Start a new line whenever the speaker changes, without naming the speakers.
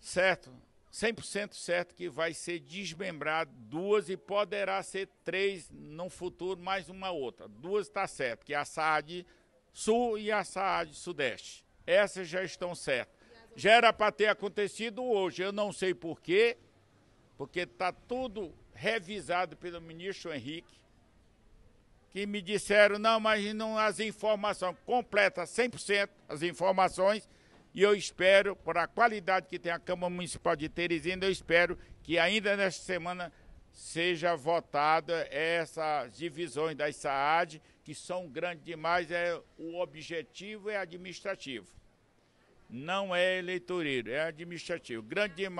certo, 100% certo que vai ser desmembrado duas e poderá ser três no futuro, mais uma outra. Duas está certo, que é a SAD Sul e a SAD Sudeste. Essas já estão certas. Já era para ter acontecido hoje, eu não sei porquê, porque está tudo revisado pelo ministro Henrique, que me disseram, não, mas não as informações, completa 100% as informações, e eu espero, por a qualidade que tem a Câmara Municipal de Teresina, eu espero que ainda nesta semana seja votada essas divisões das SAAD, que são grandes demais, é, o objetivo é administrativo. Não é eleitoreiro, é administrativo. Grande demais.